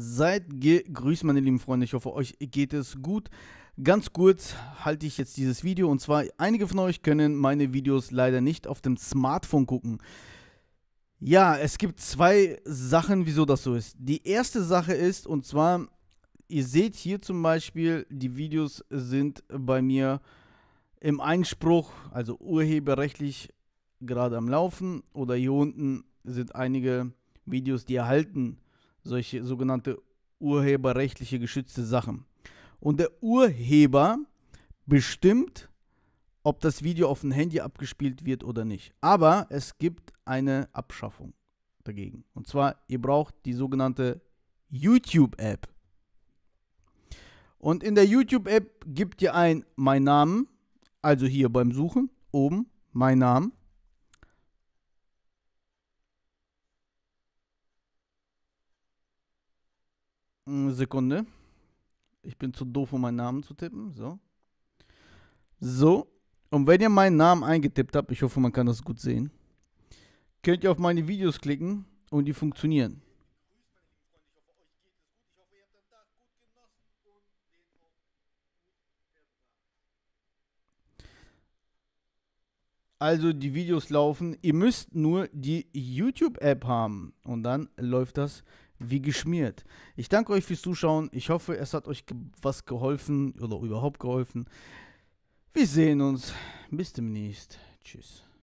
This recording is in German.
Seid gegrüßt, meine lieben Freunde. Ich hoffe, euch geht es gut. Ganz kurz halte ich jetzt dieses Video und zwar einige von euch können meine Videos leider nicht auf dem Smartphone gucken. Ja, es gibt zwei Sachen, wieso das so ist. Die erste Sache ist und zwar, ihr seht hier zum Beispiel, die Videos sind bei mir im Einspruch, also urheberrechtlich gerade am Laufen oder hier unten sind einige Videos, die erhalten solche sogenannte urheberrechtliche geschützte Sachen. Und der Urheber bestimmt, ob das Video auf dem Handy abgespielt wird oder nicht. Aber es gibt eine Abschaffung dagegen. Und zwar, ihr braucht die sogenannte YouTube-App. Und in der YouTube-App gibt ihr ein Mein Namen, also hier beim Suchen oben Mein Name. Mm, Sekunde. Ich bin zu doof, um meinen Namen zu tippen. So. So. Und wenn ihr meinen Namen eingetippt habt, ich hoffe, man kann das gut sehen, könnt ihr auf meine Videos klicken und die funktionieren. Also die Videos laufen. Ihr müsst nur die YouTube-App haben und dann läuft das wie geschmiert. Ich danke euch fürs Zuschauen. Ich hoffe, es hat euch ge was geholfen oder überhaupt geholfen. Wir sehen uns. Bis demnächst. Tschüss.